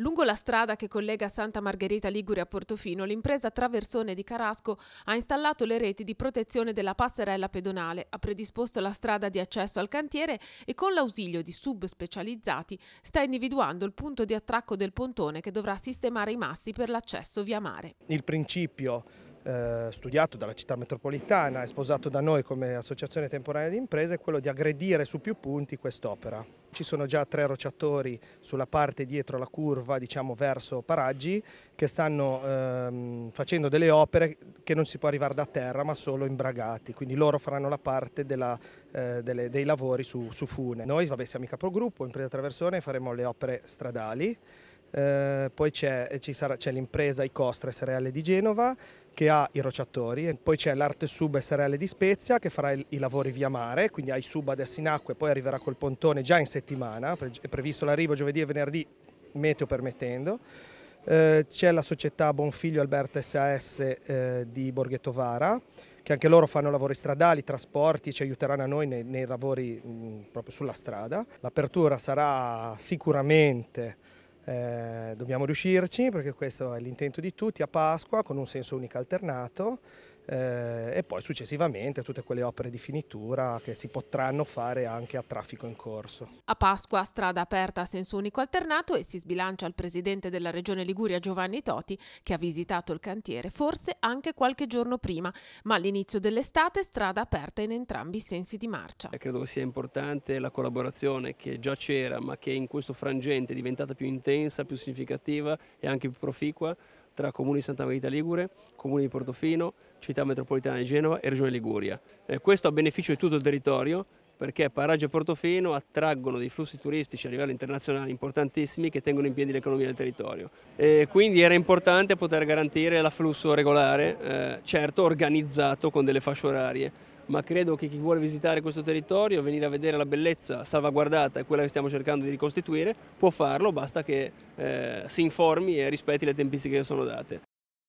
Lungo la strada che collega Santa Margherita Liguri a Portofino, l'impresa Traversone di Carasco ha installato le reti di protezione della passerella pedonale, ha predisposto la strada di accesso al cantiere e con l'ausilio di sub specializzati sta individuando il punto di attracco del pontone che dovrà sistemare i massi per l'accesso via mare. Il principio eh, studiato dalla città metropolitana e sposato da noi come associazione temporanea di imprese è quello di aggredire su più punti quest'opera ci sono già tre rocciatori sulla parte dietro la curva diciamo verso Paraggi che stanno ehm, facendo delle opere che non si può arrivare da terra ma solo imbragati, quindi loro faranno la parte della, eh, delle, dei lavori su, su Fune. Noi vabbè, siamo in capogruppo, impresa traversone, faremo le opere stradali eh, poi c'è, eh, l'impresa Icostra e Cereale di Genova che ha i rociatori, poi c'è l'Arte Sub e di Spezia che farà il, i lavori via mare, quindi ha i sub adesso in acqua e poi arriverà col pontone già in settimana, pre è previsto l'arrivo giovedì e venerdì, meteo permettendo. Eh, c'è la società Bonfiglio Alberto SAS eh, di Vara che anche loro fanno lavori stradali, trasporti, ci aiuteranno a noi nei, nei lavori mh, mm, proprio sulla strada. L'apertura sarà sicuramente eh, dobbiamo riuscirci perché questo è l'intento di tutti a Pasqua con un senso unico alternato eh, e poi successivamente tutte quelle opere di finitura che si potranno fare anche a traffico in corso. A Pasqua strada aperta a senso unico alternato e si sbilancia il presidente della regione Liguria Giovanni Toti che ha visitato il cantiere forse anche qualche giorno prima ma all'inizio dell'estate strada aperta in entrambi i sensi di marcia. credo che sia importante la collaborazione che già c'era ma che in questo frangente è diventata più intensa, più significativa e anche più proficua tra Comuni di Santa Maria Ligure, Comuni di Portofino, Città Metropolitana di Genova e Regione Liguria. Eh, questo a beneficio di tutto il territorio perché Paraggio e Portofino attraggono dei flussi turistici a livello internazionale importantissimi che tengono in piedi l'economia del territorio. E quindi era importante poter garantire l'afflusso regolare, eh, certo organizzato con delle fasce orarie ma credo che chi vuole visitare questo territorio, venire a vedere la bellezza salvaguardata e quella che stiamo cercando di ricostituire, può farlo, basta che eh, si informi e rispetti le tempistiche che sono date.